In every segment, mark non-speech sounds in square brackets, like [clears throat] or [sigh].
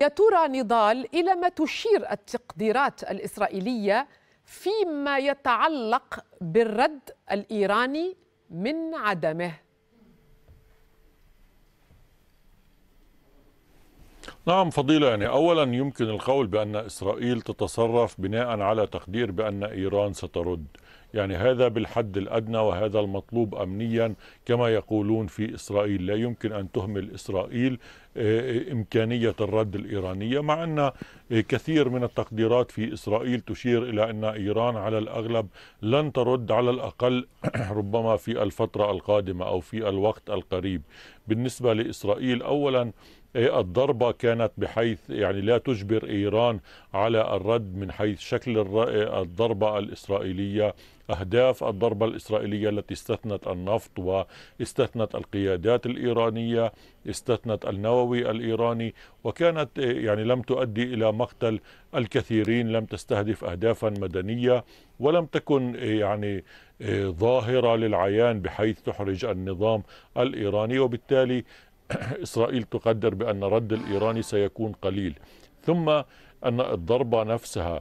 يا ترى نضال إلى ما تشير التقديرات الإسرائيلية فيما يتعلق بالرد الإيراني من عدمه نعم فضيلة يعني أولا يمكن القول بأن إسرائيل تتصرف بناء على تقدير بأن إيران سترد يعني هذا بالحد الأدنى وهذا المطلوب أمنيا كما يقولون في إسرائيل لا يمكن أن تهمل إسرائيل آه، آه، إمكانية الرد الإيرانية مع أن كثير من التقديرات في إسرائيل تشير إلى أن إيران على الأغلب لن ترد على الأقل [clears throat] ربما في الفترة القادمة أو في الوقت القريب بالنسبة لإسرائيل أولا آه، الضربة كانت بحيث يعني لا تجبر إيران على الرد من حيث شكل الضربة الإسرائيلية أهداف الضربة الإسرائيلية التي استثنت النفط واستثنت القيادات الإيرانية استثنت النووي الإيراني وكانت يعني لم تؤدي إلى مقتل الكثيرين لم تستهدف أهدافا مدنية ولم تكن يعني ظاهرة للعيان بحيث تحرج النظام الإيراني وبالتالي [clears throat] إسرائيل تقدر بأن رد الإيراني سيكون قليل ثم أن الضربة نفسها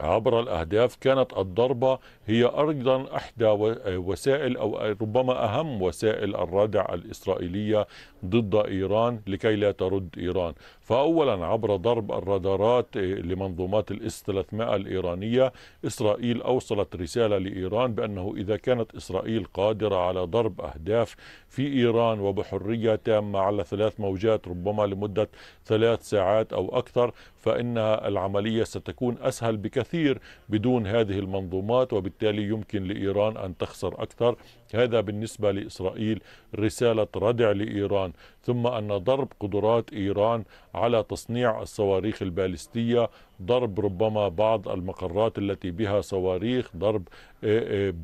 عبر الأهداف كانت الضربة هي أيضا إحدى وسائل أو ربما أهم وسائل الردع الإسرائيلية ضد إيران لكي لا ترد إيران فأولا عبر ضرب الرادارات لمنظومات الاس 300 الإيرانية إسرائيل أوصلت رسالة لإيران بأنه إذا كانت إسرائيل قادرة على ضرب أهداف في إيران وبحرية تامة على ثلاث موجات ربما لمدة ثلاث ساعات أو أكثر فإن العملية ستكون أسهل بكثير بدون هذه المنظومات وبالتالي يمكن لإيران أن تخسر أكثر هذا بالنسبة لإسرائيل رسالة ردع لإيران ثم أن ضرب قدرات إيران على تصنيع الصواريخ البالستية ضرب ربما بعض المقرات التي بها صواريخ ضرب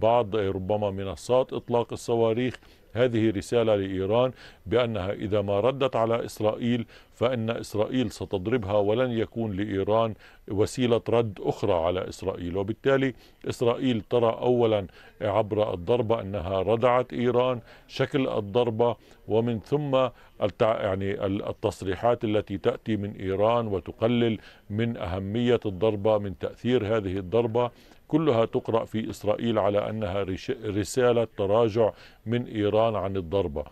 بعض ربما منصات إطلاق الصواريخ هذه رسالة لإيران بأنها إذا ما ردت على إسرائيل فإن إسرائيل ستضربها ولن يكون لإيران وسيلة رد أخرى على إسرائيل وبالتالي إسرائيل ترى أولا عبر الضربة أنها ردعت إيران شكل الضربة ومن ثم يعني التصريحات التي تأتي من إيران وتقلل من أهمية الضربة من تأثير هذه الضربة كلها تقرأ في إسرائيل على أنها رسالة تراجع من إيران عن الضربة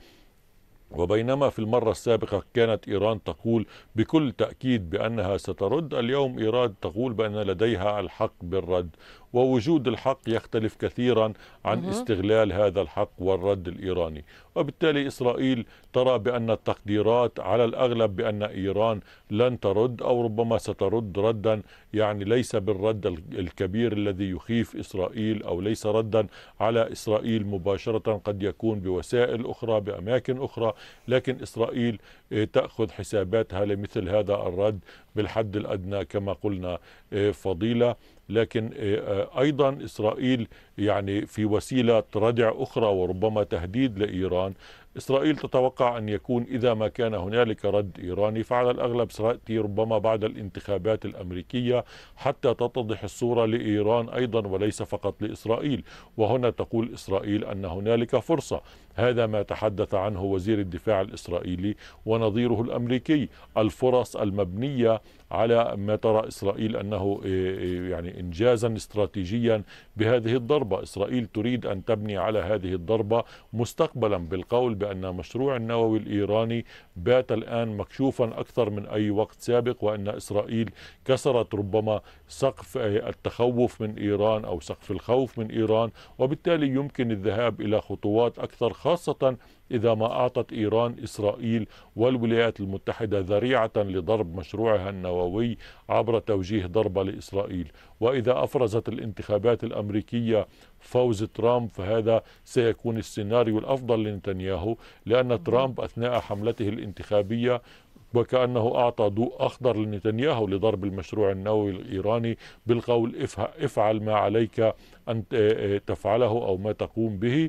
وبينما في المرة السابقة كانت إيران تقول بكل تأكيد بأنها سترد اليوم إيران تقول بأن لديها الحق بالرد ووجود الحق يختلف كثيرا عن استغلال هذا الحق والرد الإيراني وبالتالي إسرائيل ترى بأن التقديرات على الأغلب بأن إيران لن ترد أو ربما سترد ردا يعني ليس بالرد الكبير الذي يخيف إسرائيل أو ليس ردا على إسرائيل مباشرة قد يكون بوسائل أخرى بأماكن أخرى لكن إسرائيل آه، تأخذ حساباتها لمثل هذا الرد بالحد الأدنى كما قلنا آه، فضيلة لكن آه، آه، أيضا إسرائيل يعني في وسيلة ردع أخرى وربما تهديد لإيران إسرائيل تتوقع أن يكون إذا ما كان هنالك رد إيراني فعلى الأغلب سيأتي ربما بعد الانتخابات الأمريكية حتى تتضح الصورة لإيران أيضا وليس فقط لإسرائيل وهنا تقول إسرائيل أن هنالك فرصة هذا ما تحدث عنه وزير الدفاع الإسرائيلي ونظيره الأمريكي الفرص المبنية على ما ترى إسرائيل أنه إيه، إيه، يعني إنجازا استراتيجيا بهذه الضربة ضربة إسرائيل تريد أن تبني على هذه الضربة مستقبلا بالقول بأن مشروع النووي الإيراني بات الآن مكشوفا أكثر من أي وقت سابق وأن إسرائيل كسرت ربما سقف التخوف من إيران أو سقف الخوف من إيران وبالتالي يمكن الذهاب إلى خطوات أكثر خاصة إذا ما أعطت إيران إسرائيل والولايات المتحدة ذريعة لضرب مشروعها النووي عبر توجيه ضربة لإسرائيل وإذا أفرزت الانتخابات الأمريكية فوز ترامب فهذا سيكون السيناريو الأفضل لنتنياهو لأن ترامب أثناء حملته الانتخابية وكأنه أعطى ضوء أخضر لنتنياهو لضرب المشروع النووي الإيراني بالقول افعل ما عليك أن تفعله أو ما تقوم به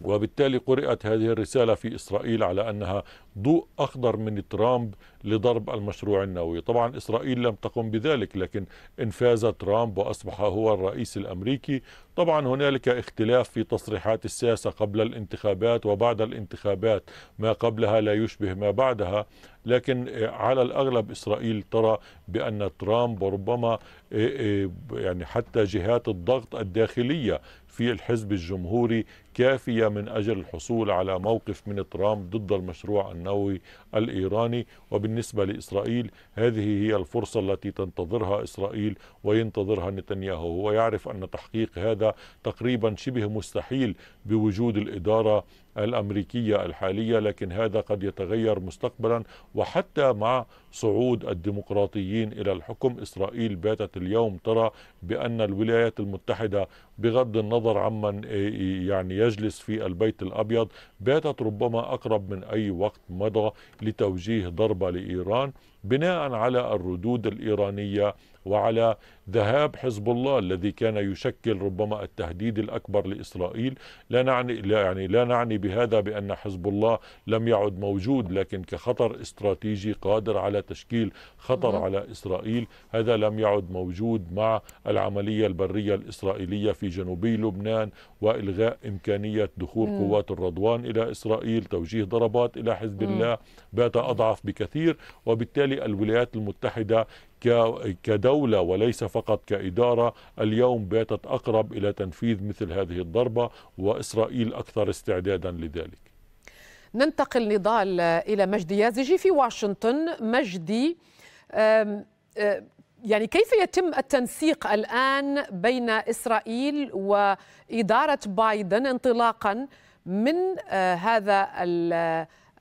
وبالتالي قرأت هذه الرسالة في إسرائيل على أنها ضوء أخضر من ترامب لضرب المشروع النووي طبعا إسرائيل لم تقم بذلك لكن انفاز ترامب وأصبح هو الرئيس الأمريكي طبعا هنالك اختلاف في تصريحات السياسة قبل الانتخابات وبعد الانتخابات ما قبلها لا يشبه ما بعدها لكن على الأغلب إسرائيل ترى بأن ترامب وربما إيه إيه يعني حتى جهات الضغط الداخلية في الحزب الجمهوري كافية من أجل الحصول على موقف من ترامب ضد المشروع النووي الإيراني وبالنسبة بالنسبة لإسرائيل هذه هي الفرصة التي تنتظرها إسرائيل وينتظرها نتنياهو هو يعرف أن تحقيق هذا تقريبا شبه مستحيل بوجود الإدارة الأمريكية الحالية لكن هذا قد يتغير مستقبلا وحتى مع صعود الديمقراطيين إلى الحكم إسرائيل باتت اليوم ترى بأن الولايات المتحدة بغض النظر عمن إيه، إيه، يعني يجلس في البيت الأبيض باتت ربما أقرب من أي وقت مضى لتوجيه ضربة لإيران بناء على الردود الإيرانية وعلى ذهاب حزب الله الذي كان يشكل ربما التهديد الأكبر لإسرائيل لا نعني, لا يعني لا نعني بهذا بأن حزب الله لم يعد موجود لكن كخطر استراتيجي قادر على تشكيل خطر على إسرائيل هذا لم يعد موجود مع العملية البرية الإسرائيلية في جنوبي لبنان وإلغاء إمكانية دخول م. قوات الرضوان إلى إسرائيل توجيه ضربات إلى حزب الله بات أضعف بكثير وبالتالي الولايات المتحدة كدولة وليس فقط كإدارة اليوم باتت أقرب إلى تنفيذ مثل هذه الضربة وإسرائيل أكثر استعدادا لذلك ننتقل نضال إلى مجدي يازجي في واشنطن مجدي يعني كيف يتم التنسيق الآن بين إسرائيل وإدارة بايدن انطلاقا من هذا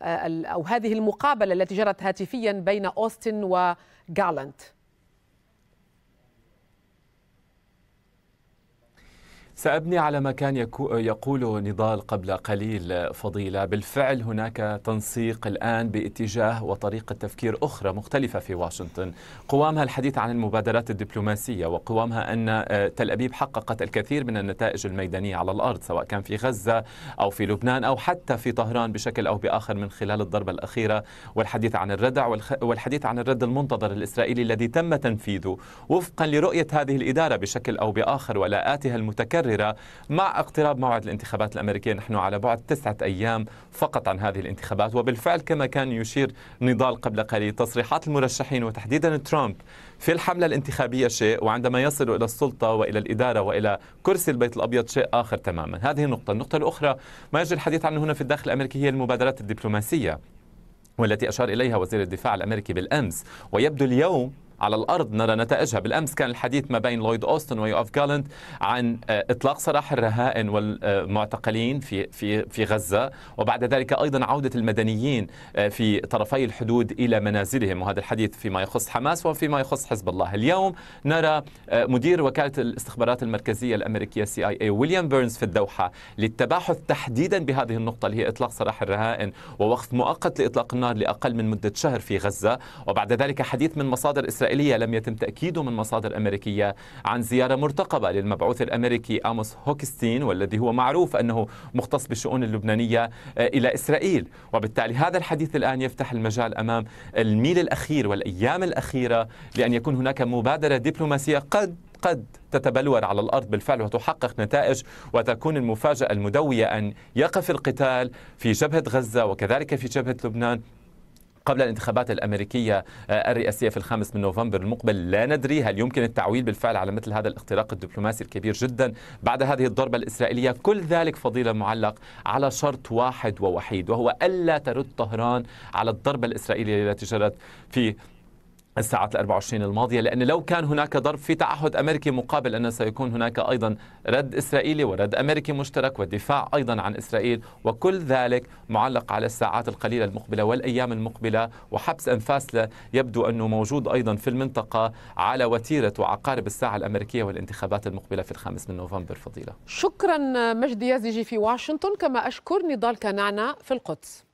آه، أو هذه المقابلة التي جرت هاتفيا بين أوستن وغالانت سأبني على ما كان يقوله نضال قبل قليل فضيلة بالفعل هناك تنسيق الآن باتجاه وطريقة تفكير أخرى مختلفة في واشنطن قوامها الحديث عن المبادرات الدبلوماسية وقوامها أن آه، تل أبيب حققت الكثير من النتائج الميدانية على الأرض سواء كان في غزة أو في لبنان أو حتى في طهران بشكل أو بآخر من خلال الضربة الأخيرة والحديث عن الردع والحديث عن الرد المنتظر الإسرائيلي الذي تم تنفيذه وفقا لرؤية هذه الإدارة بشكل أو بآخر ولاءاتها المتكررة متكررة مع اقتراب موعد الانتخابات الأمريكية نحن على بعد تسعة أيام فقط عن هذه الانتخابات وبالفعل كما كان يشير نضال قبل قليل تصريحات المرشحين وتحديدا ترامب في الحملة الانتخابية شيء وعندما يصل إلى السلطة وإلى الإدارة وإلى كرسي البيت الأبيض شيء آخر تماما هذه النقطة النقطة الأخرى ما يجري الحديث عنه هنا في الداخل الأمريكي هي المبادرات الدبلوماسية والتي أشار إليها وزير الدفاع الأمريكي بالأمس ويبدو اليوم على الأرض نرى نتائجها بالأمس كان الحديث ما بين لويد أوستن ويوف جالنت عن آه، إطلاق سراح الرهائن والمعتقلين في في في غزة وبعد ذلك أيضا عودة المدنيين آه، في طرفي الحدود إلى منازلهم وهذا الحديث فيما يخص حماس وفيما يخص حزب الله اليوم نرى آه، مدير وكالة الاستخبارات المركزية الأمريكية سي آي اي ويليام بيرنز في الدوحة للتباحث تحديدا بهذه النقطة اللي هي إطلاق سراح الرهائن ووقف مؤقت لإطلاق النار لأقل من مدة شهر في غزة وبعد ذلك حديث من مصادر إسرائيل الإسرائيلية لم يتم تأكيده من مصادر أمريكية عن زيارة مرتقبة للمبعوث الأمريكي آموس هوكستين والذي هو معروف أنه مختص بالشؤون اللبنانية آه، إلى إسرائيل وبالتالي هذا الحديث الآن يفتح المجال أمام الميل الأخير والأيام الأخيرة لأن يكون هناك مبادرة دبلوماسية قد قد تتبلور على الارض بالفعل وتحقق نتائج وتكون المفاجاه المدويه ان يقف القتال في جبهه غزه وكذلك في جبهه لبنان قبل الانتخابات الأمريكية آه، الرئاسية في الخامس من نوفمبر المقبل لا ندري هل يمكن التعويل بالفعل على مثل هذا الاختراق الدبلوماسي الكبير جدا بعد هذه الضربة الإسرائيلية كل ذلك فضيلة معلق على شرط واحد ووحيد وهو ألا ترد طهران على الضربة الإسرائيلية التي جرت في الساعات ال 24 الماضية لأن لو كان هناك ضرب في تعهد أمريكي مقابل أنه سيكون هناك أيضا رد إسرائيلي ورد أمريكي مشترك والدفاع أيضا عن إسرائيل وكل ذلك معلق على الساعات القليلة المقبلة والأيام المقبلة وحبس أنفاس يبدو أنه موجود أيضا في المنطقة على وتيرة وعقارب الساعة الأمريكية والانتخابات المقبلة في الخامس من نوفمبر فضيلة شكرا مجدي يزيجي في واشنطن كما أشكر نضال كنعنا في القدس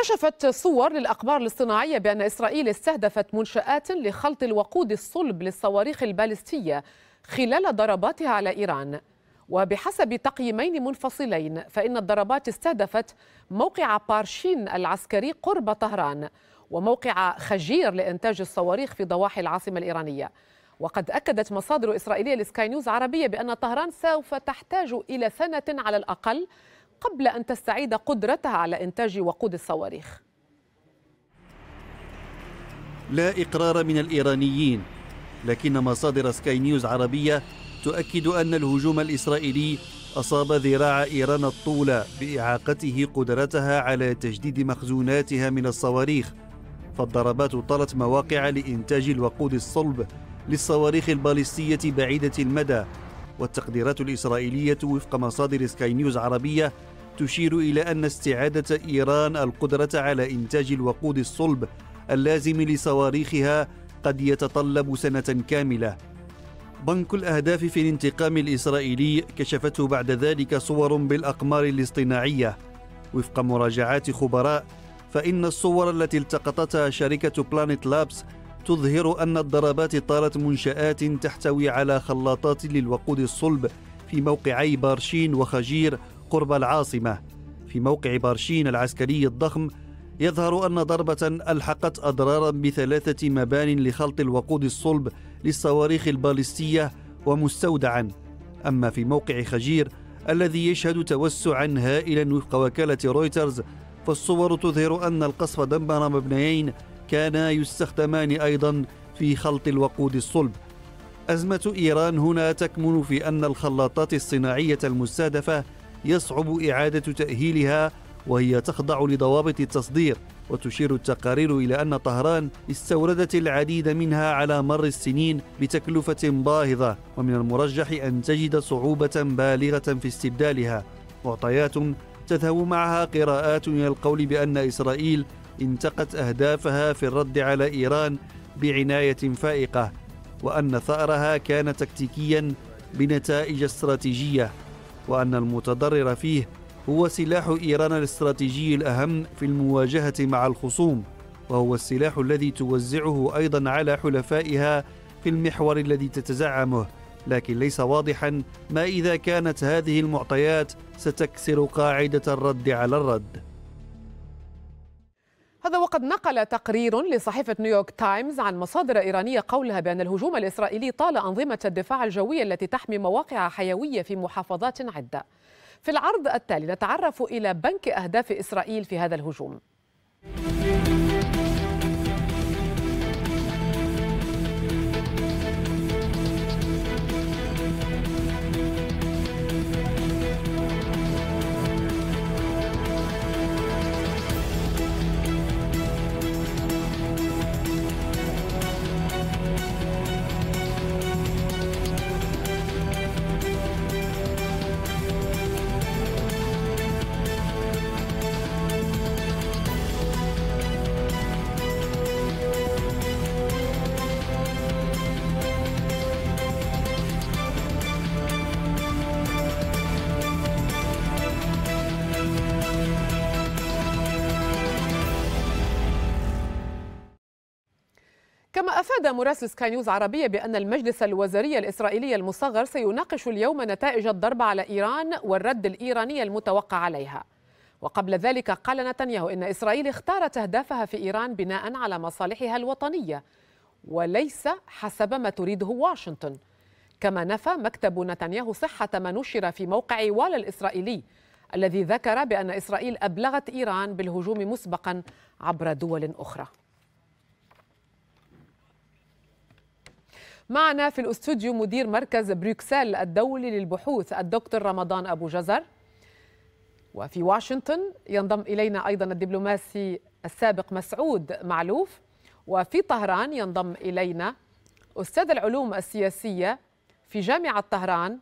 كشفت صور للأقمار الاصطناعية بأن إسرائيل استهدفت منشآت لخلط الوقود الصلب للصواريخ البالستية خلال ضرباتها على إيران وبحسب تقييمين منفصلين فإن الضربات استهدفت موقع بارشين العسكري قرب طهران وموقع خجير لإنتاج الصواريخ في ضواحي العاصمة الإيرانية وقد أكدت مصادر إسرائيلية لسكاي نيوز عربية بأن طهران سوف تحتاج إلى سنة على الأقل قبل أن تستعيد قدرتها على إنتاج وقود الصواريخ لا إقرار من الإيرانيين لكن مصادر سكاي نيوز عربية تؤكد أن الهجوم الإسرائيلي أصاب ذراع إيران الطول بإعاقته قدرتها على تجديد مخزوناتها من الصواريخ فالضربات طالت مواقع لإنتاج الوقود الصلب للصواريخ البالستية بعيدة المدى والتقديرات الإسرائيلية وفق مصادر سكاي نيوز عربية تشير إلى أن استعادة إيران القدرة على إنتاج الوقود الصلب اللازم لصواريخها قد يتطلب سنة كاملة. بنك الأهداف في الانتقام الإسرائيلي كشفته بعد ذلك صور بالأقمار الاصطناعية. وفق مراجعات خبراء فإن الصور التي التقطتها شركة بلانيت لابس تظهر أن الضربات طالت منشآت تحتوي على خلاطات للوقود الصلب في موقعي بارشين وخجير قرب العاصمة في موقع بارشين العسكري الضخم يظهر أن ضربة ألحقت أضرارا بثلاثة مبان لخلط الوقود الصلب للصواريخ البالستية ومستودعا أما في موقع خجير الذي يشهد توسعا هائلا وفق وكالة رويترز فالصور تظهر أن القصف دمر مبنيين كانا يستخدمان أيضا في خلط الوقود الصلب أزمة إيران هنا تكمن في أن الخلاطات الصناعية المستهدفة يصعب إعادة تأهيلها وهي تخضع لضوابط التصدير وتشير التقارير إلى أن طهران استوردت العديد منها على مر السنين بتكلفة باهظة ومن المرجح أن تجد صعوبة بالغة في استبدالها معطيات تذهب معها قراءات إلى القول بأن إسرائيل انتقت أهدافها في الرد على إيران بعناية فائقة وأن ثأرها كان تكتيكيا بنتائج استراتيجية وأن المتضرر فيه هو سلاح إيران الاستراتيجي الأهم في المواجهة مع الخصوم وهو السلاح الذي توزعه أيضا على حلفائها في المحور الذي تتزعمه لكن ليس واضحا ما إذا كانت هذه المعطيات ستكسر قاعدة الرد على الرد هذا وقد نقل تقرير لصحيفة نيويورك تايمز عن مصادر إيرانية قولها بأن الهجوم الإسرائيلي طال أنظمة الدفاع الجوية التي تحمي مواقع حيوية في محافظات عدة في العرض التالي نتعرف إلى بنك أهداف إسرائيل في هذا الهجوم أفاد مراسل سكاي نيوز عربية بأن المجلس الوزاري الإسرائيلي المصغر سيناقش اليوم نتائج الضربة على إيران والرد الإيراني المتوقع عليها وقبل ذلك قال نتنياهو إن إسرائيل اختارت أهدافها في إيران بناء على مصالحها الوطنية وليس حسب ما تريده واشنطن كما نفى مكتب نتنياهو صحة ما نشر في موقع وال الإسرائيلي الذي ذكر بأن إسرائيل أبلغت إيران بالهجوم مسبقا عبر دول أخرى معنا في الاستوديو مدير مركز بروكسل الدولي للبحوث الدكتور رمضان أبو جزر وفي واشنطن ينضم إلينا أيضا الدبلوماسي السابق مسعود معلوف وفي طهران ينضم إلينا أستاذ العلوم السياسية في جامعة طهران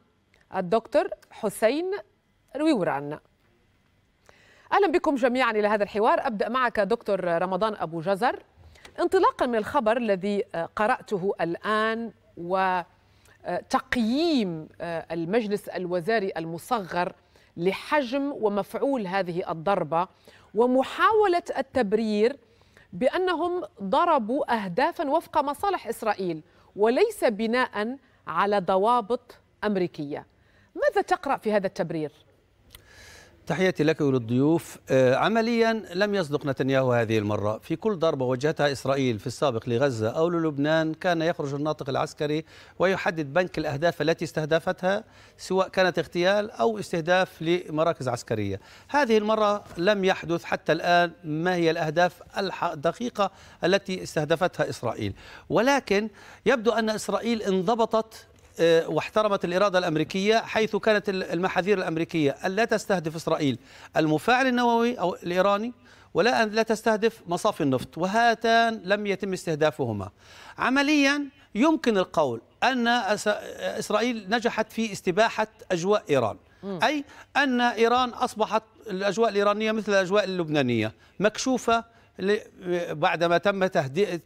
الدكتور حسين رويوران أهلا بكم جميعا إلى هذا الحوار أبدأ معك دكتور رمضان أبو جزر انطلاقا من الخبر الذي آه، قرأته الآن وتقييم آه، المجلس الوزاري المصغر لحجم ومفعول هذه الضربة ومحاولة التبرير بأنهم ضربوا أهدافا وفق مصالح إسرائيل وليس بناء على ضوابط أمريكية ماذا تقرأ في هذا التبرير؟ تحياتي لك وللضيوف آه، عمليا لم يصدق نتنياهو هذه المرة في كل ضربة وجهتها إسرائيل في السابق لغزة أو للبنان كان يخرج الناطق العسكري ويحدد بنك الأهداف التي استهدفتها سواء كانت اغتيال أو استهداف لمراكز عسكرية هذه المرة لم يحدث حتى الآن ما هي الأهداف الدقيقة التي استهدفتها إسرائيل ولكن يبدو أن إسرائيل انضبطت آه، واحترمت الإرادة الأمريكية حيث كانت المحاذير الأمريكية ألا تستهدف إسرائيل المفاعل النووي أو الإيراني ولا أن لا تستهدف مصافي النفط وهاتان لم يتم استهدافهما عمليا يمكن القول أن إسرائيل نجحت في استباحة أجواء إيران أي أن إيران أصبحت الأجواء الإيرانية مثل الأجواء اللبنانية مكشوفة بعدما تم تهدئة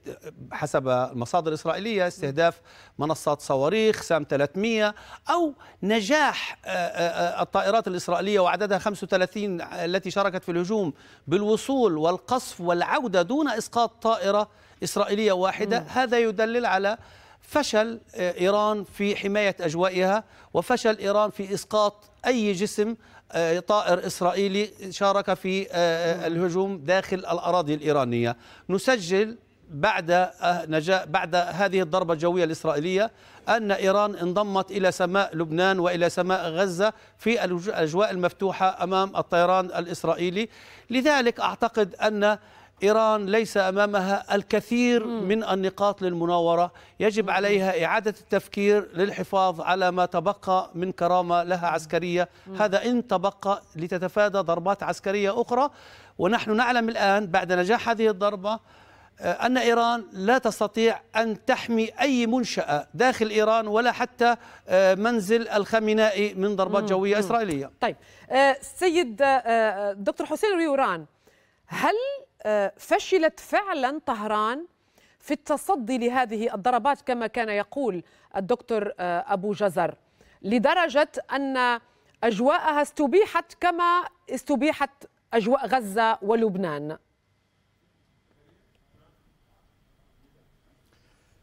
حسب المصادر الإسرائيلية استهداف منصات صواريخ سام 300 أو نجاح آه، آه، آه، الطائرات الإسرائيلية وعددها 35 التي شاركت في الهجوم بالوصول والقصف والعودة دون إسقاط طائرة إسرائيلية واحدة هذا يدلل على فشل إيران في حماية أجوائها وفشل إيران في إسقاط أي جسم آه، طائر إسرائيلي شارك في آه، آه، الهجوم داخل الأراضي الإيرانية نسجل بعد نجاة بعد هذه الضربة الجوية الإسرائيلية أن إيران انضمت إلى سماء لبنان وإلى سماء غزة في الأجواء المفتوحة أمام الطيران الإسرائيلي لذلك أعتقد أن إيران ليس أمامها الكثير من النقاط للمناورة يجب عليها إعادة التفكير للحفاظ على ما تبقى من كرامة لها عسكرية هذا إن تبقى لتتفادى ضربات عسكرية أخرى ونحن نعلم الآن بعد نجاح هذه الضربة آه، أن إيران لا تستطيع أن تحمي أي منشأة داخل إيران ولا حتى آه، منزل الخامنائي من ضربات جوية إسرائيلية طيب آه، سيد دكتور حسين ريوران هل آه، فشلت فعلا طهران في التصدي لهذه الضربات كما كان يقول الدكتور آه، ابو جزر لدرجه ان اجواءها استبيحت كما استبيحت اجواء غزه ولبنان.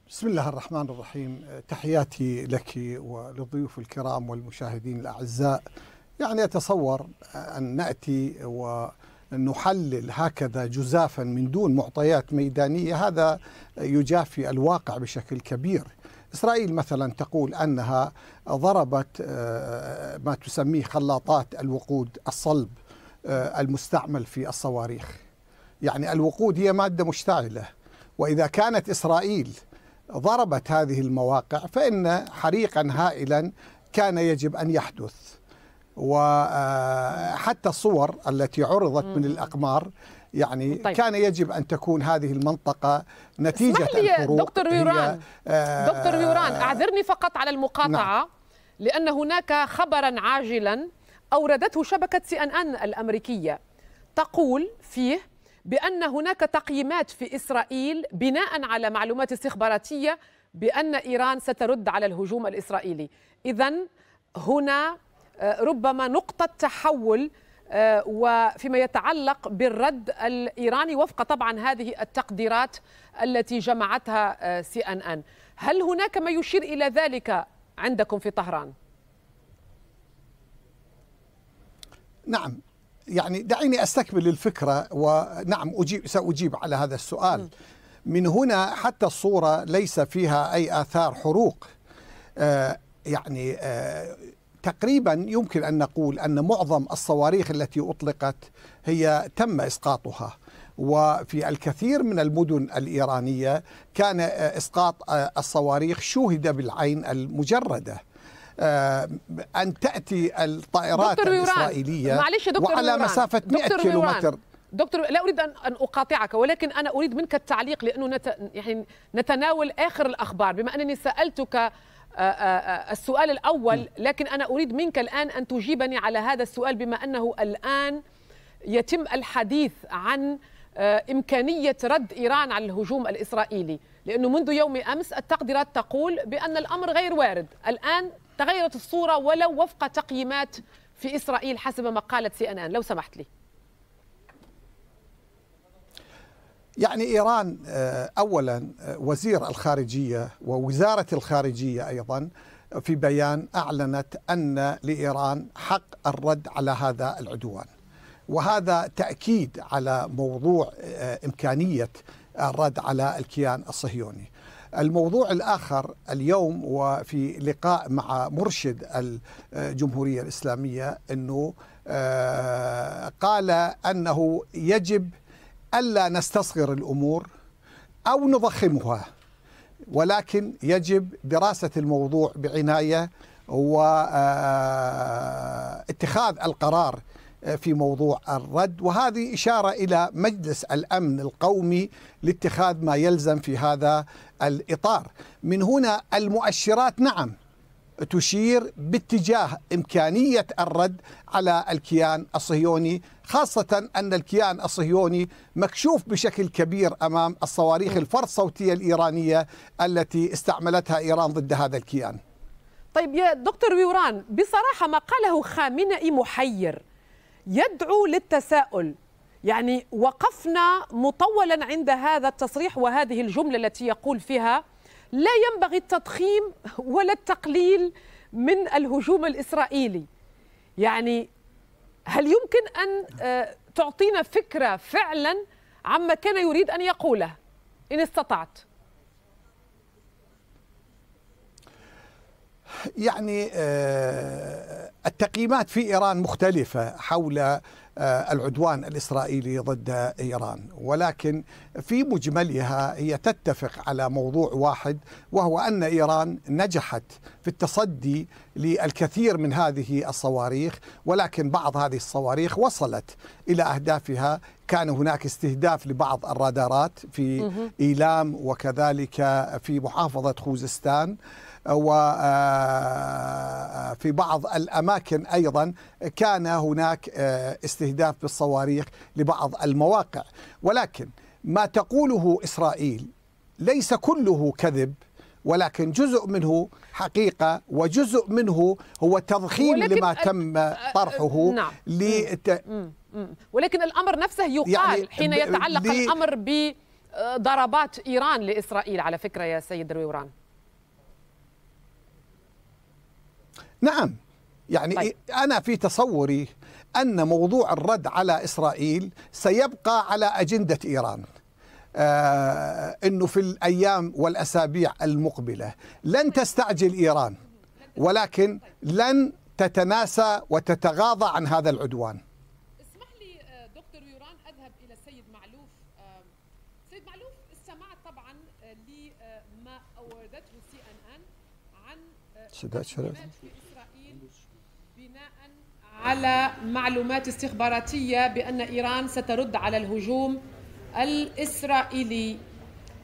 بسم الله الرحمن الرحيم، آه، تحياتي لك وللضيوف الكرام والمشاهدين الاعزاء. يعني اتصور ان ناتي و نحلل هكذا جزافا من دون معطيات ميدانيه هذا يجافي الواقع بشكل كبير. اسرائيل مثلا تقول انها ضربت آه، ما تسميه خلاطات الوقود الصلب آه، المستعمل في الصواريخ. يعني الوقود هي ماده مشتعله واذا كانت اسرائيل ضربت هذه المواقع فان حريقا هائلا كان يجب ان يحدث. وحتى آه، الصور التي عرضت من الأقمار يعني طيب. كان يجب ان تكون هذه المنطقه نتيجه الحروب دكتور يوران آه، دكتور يوران آه، اعذرني فقط على المقاطعه نعم. لان هناك خبرا عاجلا اوردته شبكه سي ان ان الامريكيه تقول فيه بان هناك تقييمات في اسرائيل بناء على معلومات استخباراتيه بان ايران سترد على الهجوم الاسرائيلي اذا هنا آه، ربما نقطة تحول آه، وفيما يتعلق بالرد الإيراني وفق طبعا هذه التقديرات التي جمعتها آه، سي أن أن هل هناك ما يشير إلى ذلك عندكم في طهران؟ نعم يعني دعيني استكمل الفكره ونعم اجيب ساجيب على هذا السؤال من هنا حتى الصوره ليس فيها اي اثار حروق يعني تقريبا يمكن أن نقول أن معظم الصواريخ التي أطلقت هي تم إسقاطها وفي الكثير من المدن الإيرانية كان آه، إسقاط آه، الصواريخ شوهد بالعين المجردة آه، أن تأتي الطائرات الإسرائيلية معلش دكتور وعلى ميوران. مسافة 100 دكتور كيلومتر دكتور لا اريد ان ان اقاطعك ولكن انا اريد منك التعليق لانه نت... يعني نتناول اخر الاخبار بما انني سالتك آه، آه، آه، السؤال الأول لكن أنا أريد منك الآن أن تجيبني على هذا السؤال بما أنه الآن يتم الحديث عن إمكانية رد إيران على الهجوم الإسرائيلي لأنه منذ يوم أمس التقديرات تقول بأن الأمر غير وارد الآن تغيرت الصورة ولو وفق تقييمات في إسرائيل حسب ما قالت سي أن أن لو سمحت لي يعني إيران آه، أولا آه، وزير الخارجية ووزارة الخارجية أيضا آه، في بيان أعلنت أن لإيران حق الرد على هذا العدوان وهذا تأكيد على موضوع إمكانية الرد على الكيان الصهيوني الموضوع الآخر اليوم وفي لقاء مع مرشد الجمهورية الإسلامية أنه قال أنه يجب ألا نستصغر الأمور أو نضخمها ولكن يجب دراسة الموضوع بعناية واتخاذ آه، آه، القرار آه، في موضوع الرد وهذه إشارة إلى مجلس الأمن القومي لاتخاذ ما يلزم في هذا الإطار من هنا المؤشرات نعم تشير باتجاه إمكانية الرد على الكيان الصهيوني خاصة أن الكيان الصهيوني مكشوف بشكل كبير أمام الصواريخ الفرد صوتية الإيرانية التي استعملتها إيران ضد هذا الكيان طيب يا دكتور ويوران بصراحة ما قاله خامنئي محير يدعو للتساؤل يعني وقفنا مطولا عند هذا التصريح وهذه الجملة التي يقول فيها لا ينبغي التضخيم ولا التقليل من الهجوم الإسرائيلي يعني هل يمكن أن آه، تعطينا فكرة فعلا عما كان يريد أن يقوله إن استطعت يعني آه، التقييمات في إيران مختلفة حول آه، العدوان الاسرائيلي ضد ايران ولكن في مجملها هي تتفق على موضوع واحد وهو ان ايران نجحت في التصدي للكثير من هذه الصواريخ ولكن بعض هذه الصواريخ وصلت الى اهدافها كان هناك استهداف لبعض الرادارات في ايلام وكذلك في محافظه خوزستان وفي آه، آه، بعض الأماكن أيضا كان هناك آه، استهداف بالصواريخ لبعض المواقع ولكن ما تقوله إسرائيل ليس كله كذب ولكن جزء منه حقيقة وجزء منه هو تضخيم لما تم طرحه نعم. لت... ولكن الأمر نفسه يقال يعني حين يتعلق الأمر بضربات إيران لإسرائيل على فكرة يا سيد رويران نعم يعني طيب. أنا في تصوري أن موضوع الرد على إسرائيل سيبقى على أجندة إيران آه أنه في الأيام والأسابيع المقبلة لن تستعجل إيران ولكن لن تتناسى وتتغاضى عن هذا العدوان اسمح لي آه، دكتور يوران أذهب إلى السيد معلوف آه، سيد معلوف استمعت طبعا آه، لما أوردته سي أن أن عن على معلومات استخباراتية بأن إيران سترد على الهجوم الإسرائيلي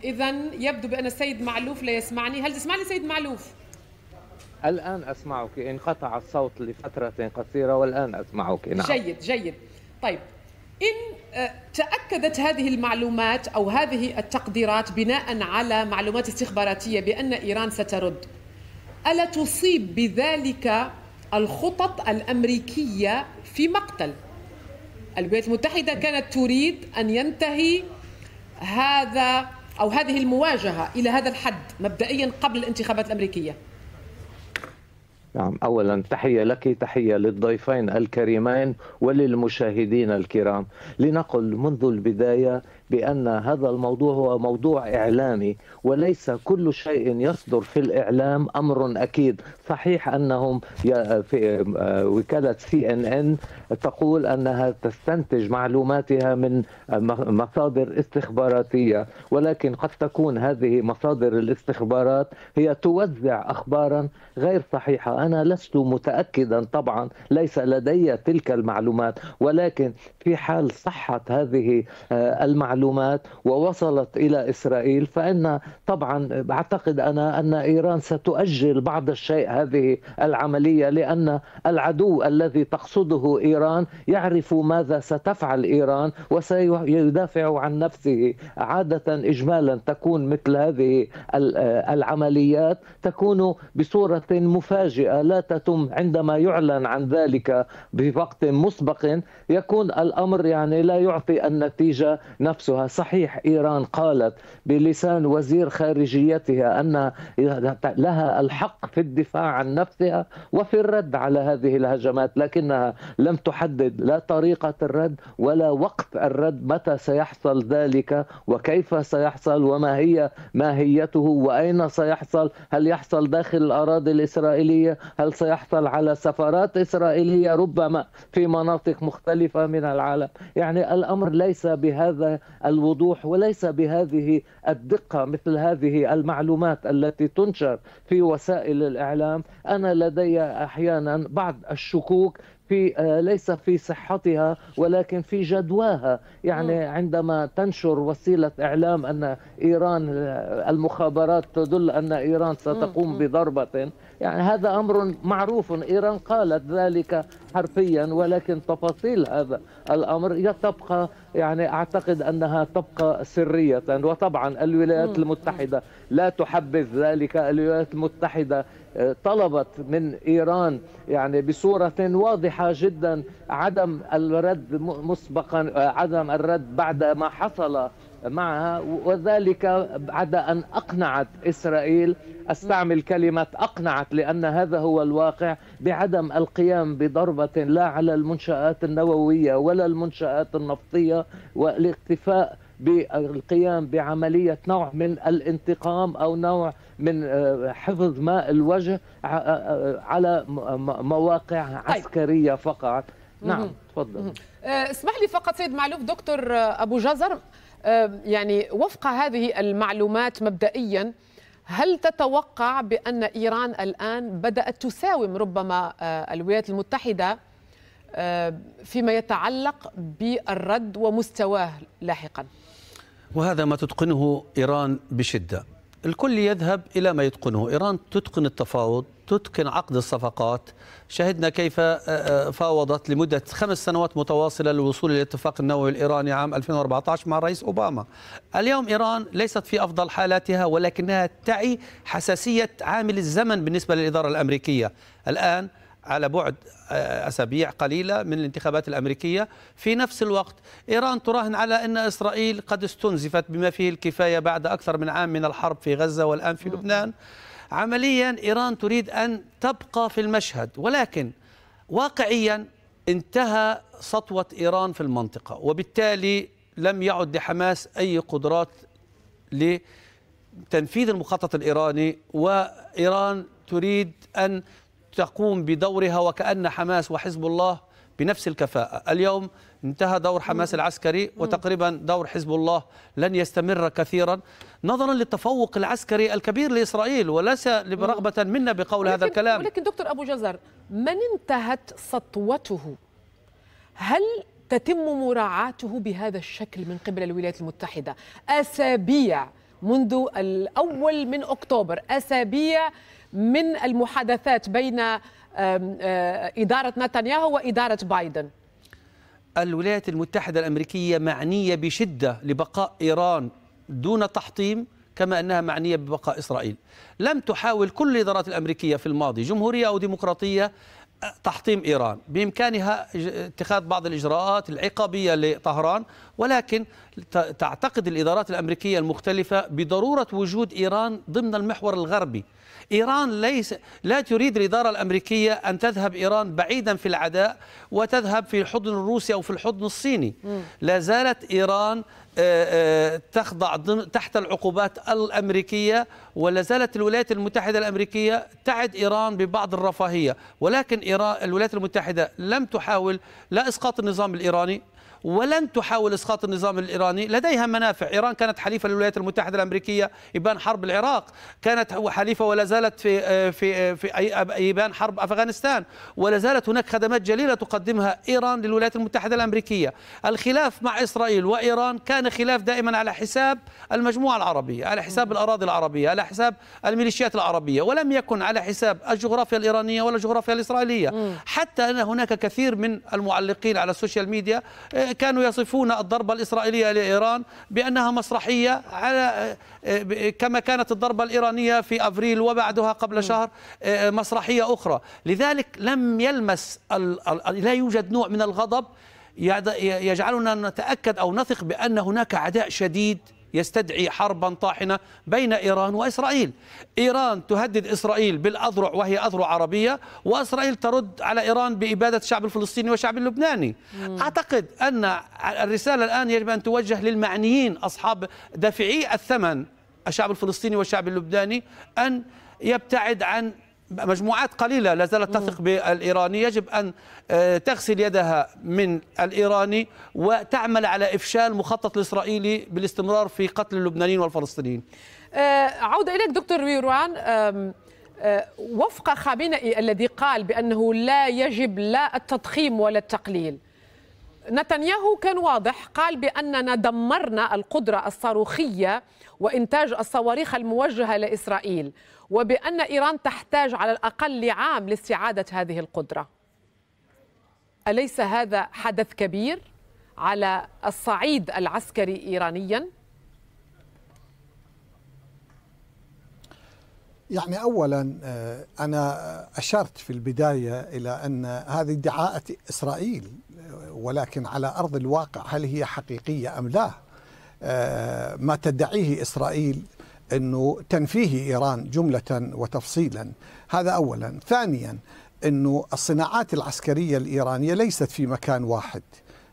إذا يبدو بأن السيد معلوف لا يسمعني هل تسمعني سيد معلوف؟ الآن أسمعك انقطع الصوت لفترة قصيرة والآن أسمعك نعم جيد جيد طيب إن آه، تأكدت هذه المعلومات أو هذه التقديرات بناء على معلومات استخباراتية بأن إيران سترد ألا تصيب بذلك الخطط الامريكيه في مقتل الولايات المتحده كانت تريد ان ينتهي هذا او هذه المواجهه الى هذا الحد مبدئيا قبل الانتخابات الامريكيه نعم اولا تحيه لك تحيه للضيفين الكريمين وللمشاهدين الكرام لنقل منذ البدايه بأن هذا الموضوع هو موضوع إعلامي وليس كل شيء يصدر في الإعلام أمر أكيد صحيح أنهم في آه، وكالة سي إن إن تقول أنها تستنتج معلوماتها من آه، مصادر استخباراتية ولكن قد تكون هذه مصادر الاستخبارات هي توزع أخبارا غير صحيحة أنا لست متأكدا طبعا ليس لدي تلك المعلومات ولكن في حال صحة هذه آه، المعلومات المعلومات ووصلت إلى إسرائيل فإن طبعا أعتقد أنا أن إيران ستؤجل بعض الشيء هذه العملية لأن العدو الذي تقصده إيران يعرف ماذا ستفعل إيران وسيدافع عن نفسه عادة إجمالا تكون مثل هذه العمليات تكون بصورة مفاجئة لا تتم عندما يعلن عن ذلك بوقت مسبق يكون الأمر يعني لا يعطي النتيجة نفس نفسها صحيح إيران قالت بلسان وزير خارجيتها أن لها الحق في الدفاع عن نفسها وفي الرد على هذه الهجمات لكنها لم تحدد لا طريقة الرد ولا وقت الرد متى سيحصل ذلك وكيف سيحصل وما هي ماهيته وأين سيحصل هل يحصل داخل الأراضي الإسرائيلية هل سيحصل على سفارات إسرائيلية ربما في مناطق مختلفة من العالم يعني الأمر ليس بهذا الوضوح وليس بهذه الدقه مثل هذه المعلومات التي تنشر في وسائل الاعلام انا لدي احيانا بعض الشكوك في آه، ليس في صحتها ولكن في جدواها يعني عندما تنشر وسيلة إعلام أن إيران آه، المخابرات تدل أن إيران ستقوم بضربة يعني هذا أمر معروف إيران قالت ذلك حرفيا ولكن تفاصيل هذا الأمر تبقى يعني أعتقد أنها تبقى سرية وطبعا الولايات المتحدة لا تحبذ ذلك الولايات المتحدة طلبت من ايران يعني بصوره واضحه جدا عدم الرد مسبقا عدم الرد بعد ما حصل معها وذلك بعد ان اقنعت اسرائيل استعمل كلمه اقنعت لان هذا هو الواقع بعدم القيام بضربه لا على المنشات النوويه ولا المنشات النفطيه والاكتفاء بالقيام بعمليه نوع من الانتقام او نوع من آه، حفظ ماء الوجه آه، آه، على مواقع طيب. عسكريه فقط نعم تفضل اسمح لي فقط سيد معلوف دكتور ابو جزر يعني وفق هذه المعلومات مبدئيا هل تتوقع بان ايران الان بدات تساوم ربما الولايات المتحده فيما يتعلق بالرد ومستواه لاحقا وهذا ما تتقنه ايران بشده الكل يذهب إلى ما يتقنه إيران تتقن التفاوض تتقن عقد الصفقات شهدنا كيف آه، آه، فاوضت لمدة خمس سنوات متواصلة للوصول الى الاتفاق النووي الإيراني عام 2014 مع الرئيس أوباما اليوم إيران ليست في أفضل حالاتها ولكنها تعي حساسية عامل الزمن بالنسبة للإدارة الأمريكية الآن على بعد آه، أسابيع قليلة من الانتخابات الأمريكية في نفس الوقت إيران تراهن على أن إسرائيل قد استنزفت بما فيه الكفاية بعد أكثر من عام من الحرب في غزة والآن في لبنان عمليا إيران تريد أن تبقى في المشهد ولكن واقعيا انتهى سطوة إيران في المنطقة وبالتالي لم يعد لحماس أي قدرات لتنفيذ المخطط الإيراني وإيران تريد أن تقوم بدورها وكأن حماس وحزب الله بنفس الكفاءة اليوم انتهى دور حماس العسكري وتقريبا دور حزب الله لن يستمر كثيرا نظرا للتفوق العسكري الكبير لإسرائيل وليس برغبة منا بقول هذا الكلام ولكن دكتور أبو جزر من انتهت سطوته هل تتم مراعاته بهذا الشكل من قبل الولايات المتحدة أسابيع منذ الأول من أكتوبر أسابيع من المحادثات بين آه، إدارة نتنياهو وإدارة بايدن؟ الولايات المتحدة الأمريكية معنية بشدة لبقاء إيران دون تحطيم كما أنها معنية ببقاء إسرائيل لم تحاول كل الإدارات الأمريكية في الماضي جمهورية أو ديمقراطية آه، تحطيم إيران بإمكانها اتخاذ بعض الإجراءات العقابية لطهران ولكن تعتقد الإدارات الأمريكية المختلفة بضرورة وجود إيران ضمن المحور الغربي إيران ليس لا تريد الإدارة الأمريكية أن تذهب إيران بعيدا في العداء وتذهب في الحضن الروسي أو في الحضن الصيني لا زالت إيران آه، آه، تخضع تحت العقوبات الأمريكية ولا زالت الولايات المتحدة الأمريكية تعد إيران ببعض الرفاهية ولكن إيران الولايات المتحدة لم تحاول لا إسقاط النظام الإيراني ولن تحاول إسقاط النظام الإيراني لديها منافع إيران كانت حليفة للولايات المتحدة الأمريكية إبان حرب العراق كانت حليفة ولا زالت في, آه، في, آه، في إبان حرب أفغانستان ولا زالت هناك خدمات جليلة تقدمها إيران للولايات المتحدة الأمريكية الخلاف مع إسرائيل وإيران كان خلاف دائما على حساب المجموعة العربية على حساب الأراضي العربية على حساب الميليشيات العربية ولم يكن على حساب الجغرافيا الإيرانية ولا الجغرافيا الإسرائيلية حتى أن هناك كثير من المعلقين على السوشيال ميديا آه، كانوا يصفون الضربة الإسرائيلية لإيران بأنها مسرحية على كما كانت الضربة الإيرانية في أفريل وبعدها قبل شهر مسرحية أخرى لذلك لم يلمس لا يوجد نوع من الغضب يجعلنا نتأكد أو نثق بأن هناك عداء شديد يستدعي حربا طاحنة بين إيران وإسرائيل إيران تهدد إسرائيل بالأذرع وهي أذرع عربية وإسرائيل ترد على إيران بإبادة الشعب الفلسطيني والشعب اللبناني مم. أعتقد أن الرسالة الآن يجب أن توجه للمعنيين أصحاب دافعي الثمن الشعب الفلسطيني والشعب اللبناني أن يبتعد عن مجموعات قليلة لا زالت تثق بالإيراني يجب أن آه، تغسل يدها من الإيراني وتعمل على إفشال مخطط الإسرائيلي بالاستمرار في قتل اللبنانيين والفلسطينيين آه، عودة إليك دكتور ميروان آه، وفق خامنئي الذي قال بأنه لا يجب لا التضخيم ولا التقليل نتنياهو كان واضح قال بأننا دمرنا القدرة الصاروخية وإنتاج الصواريخ الموجهة لإسرائيل وبأن إيران تحتاج على الأقل عام لاستعادة هذه القدرة أليس هذا حدث كبير على الصعيد العسكري إيرانياً؟ يعني أولا آه، أنا أشرت في البداية إلى أن هذه ادعاءات إسرائيل ولكن على أرض الواقع هل هي حقيقية أم لا آه، ما تدعيه إسرائيل أنه تنفيه إيران جملة وتفصيلا هذا أولا ثانيا أنه الصناعات العسكرية الإيرانية ليست في مكان واحد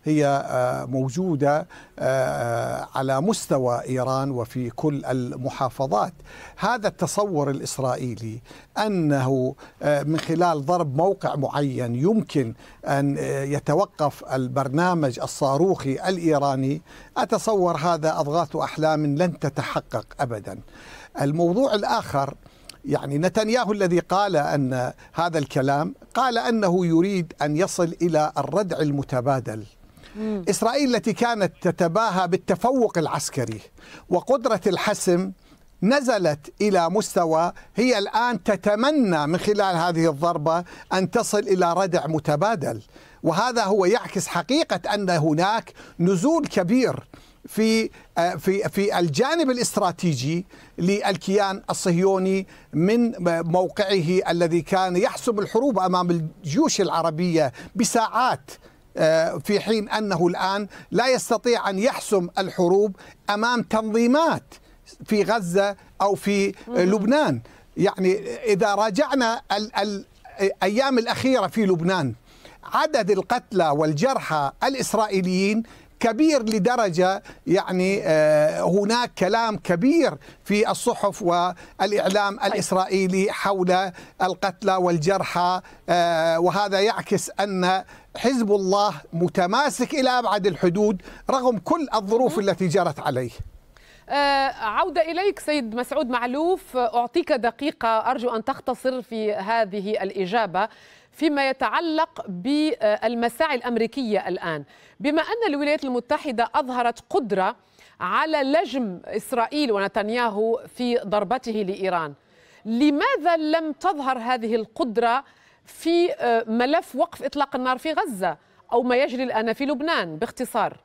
هي آه، موجوده آه، على مستوى ايران وفي كل المحافظات. هذا التصور الاسرائيلي انه آه، من خلال ضرب موقع معين يمكن ان يتوقف البرنامج الصاروخي الايراني اتصور هذا اضغاث احلام لن تتحقق ابدا. الموضوع الاخر يعني نتنياهو الذي قال ان هذا الكلام قال انه يريد ان يصل الى الردع المتبادل مم. إسرائيل التي كانت تتباهى بالتفوق العسكري وقدرة الحسم نزلت إلى مستوى هي الآن تتمنى من خلال هذه الضربة أن تصل إلى ردع متبادل وهذا هو يعكس حقيقة أن هناك نزول كبير في آه، في في الجانب الاستراتيجي للكيان الصهيوني من موقعه الذي كان يحسم الحروب امام الجيوش العربيه بساعات آه، في حين انه الان لا يستطيع ان يحسم الحروب امام تنظيمات في غزه او في لبنان يعني اذا راجعنا الايام الاخيره في لبنان عدد القتلى والجرحى الاسرائيليين كبير لدرجة يعني آه، هناك كلام كبير في الصحف والإعلام طيب. الإسرائيلي حول القتلى والجرحى آه، وهذا يعكس أن حزب الله متماسك إلى أبعد الحدود رغم كل الظروف التي جرت عليه آه، عودة إليك سيد مسعود معلوف أعطيك دقيقة أرجو أن تختصر في هذه الإجابة فيما يتعلق بالمساعي الأمريكية الآن بما أن الولايات المتحدة أظهرت قدرة على لجم إسرائيل ونتنياهو في ضربته لإيران لماذا لم تظهر هذه القدرة في آه، ملف وقف إطلاق النار في غزة أو ما يجري الآن في لبنان باختصار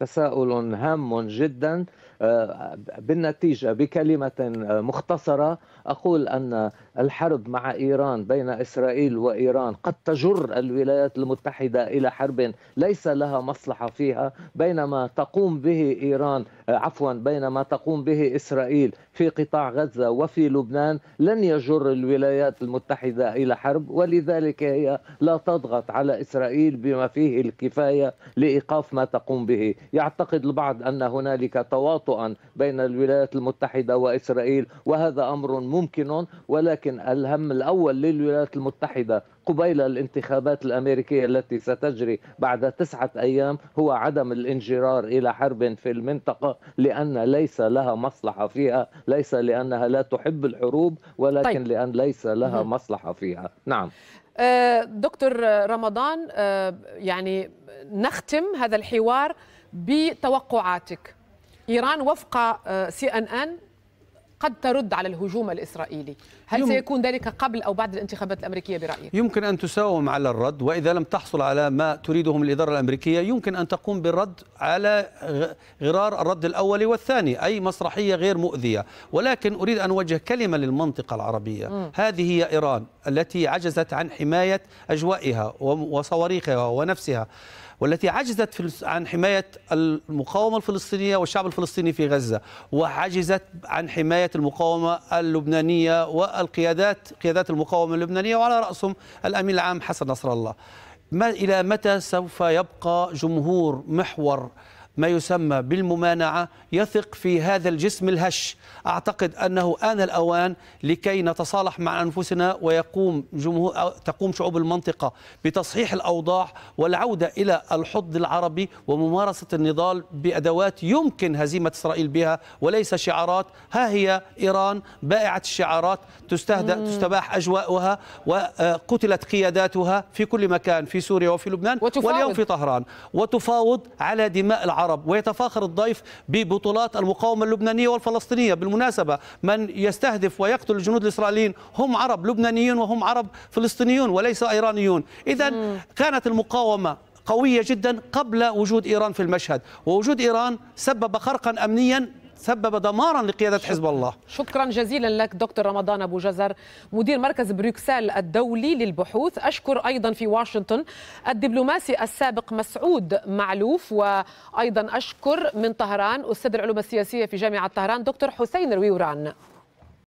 تساؤل هام جدا آه، بالنتيجه بكلمه آه، مختصره اقول ان الحرب مع ايران بين اسرائيل وايران قد تجر الولايات المتحده الى حرب ليس لها مصلحه فيها بينما تقوم به ايران آه، عفوا بينما تقوم به اسرائيل في قطاع غزه وفي لبنان لن يجر الولايات المتحده الى حرب ولذلك هي لا تضغط على اسرائيل بما فيه الكفايه لايقاف ما تقوم به، يعتقد البعض ان هنالك تواطؤ تواطؤا بين الولايات المتحدة وإسرائيل وهذا أمر ممكن ولكن الهم الأول للولايات المتحدة قبيل الانتخابات الامريكيه التي ستجري بعد تسعه ايام هو عدم الانجرار الى حرب في المنطقه لان ليس لها مصلحه فيها، ليس لانها لا تحب الحروب ولكن طيب. لان ليس لها مصلحه فيها، نعم. آه، دكتور رمضان آه، يعني نختم هذا الحوار بتوقعاتك إيران وفق آه، سي أن أن قد ترد على الهجوم الإسرائيلي هل سيكون ذلك قبل أو بعد الانتخابات الأمريكية برأيك؟ يمكن أن تساوم على الرد وإذا لم تحصل على ما تريده من الإدارة الأمريكية يمكن أن تقوم بالرد على غرار الرد الأول والثاني أي مسرحية غير مؤذية ولكن أريد أن أوجه كلمة للمنطقة العربية م. هذه هي إيران التي عجزت عن حماية أجوائها وصواريخها ونفسها والتي عجزت عن حماية المقاومة الفلسطينية والشعب الفلسطيني في غزة وعجزت عن حماية المقاومة اللبنانية والقيادات قيادات المقاومة اللبنانية وعلى رأسهم الأمين العام حسن نصر الله ما إلى متى سوف يبقى جمهور محور ما يسمى بالممانعة يثق في هذا الجسم الهش أعتقد أنه آن الأوان لكي نتصالح مع أنفسنا ويقوم جمهور تقوم شعوب المنطقة بتصحيح الأوضاع والعودة إلى الحض العربي وممارسة النضال بأدوات يمكن هزيمة إسرائيل بها وليس شعارات ها هي إيران بائعة الشعارات تستهدأ تستباح أجواؤها وقتلت قياداتها في كل مكان في سوريا وفي لبنان وتفاوض. واليوم في طهران وتفاوض على دماء العرب العرب ويتفاخر الضيف ببطولات المقاومة اللبنانية والفلسطينية بالمناسبة من يستهدف ويقتل الجنود الإسرائيليين هم عرب لبنانيون وهم عرب فلسطينيون وليس إيرانيون إذا كانت المقاومة قوية جدا قبل وجود إيران في المشهد ووجود إيران سبب خرقا أمنيا سبب دمارا لقيادة حزب الله شكرا جزيلا لك دكتور رمضان أبو جزر مدير مركز بروكسل الدولي للبحوث أشكر أيضا في واشنطن الدبلوماسي السابق مسعود معلوف وأيضا أشكر من طهران أستاذ العلوم السياسية في جامعة طهران دكتور حسين رويوران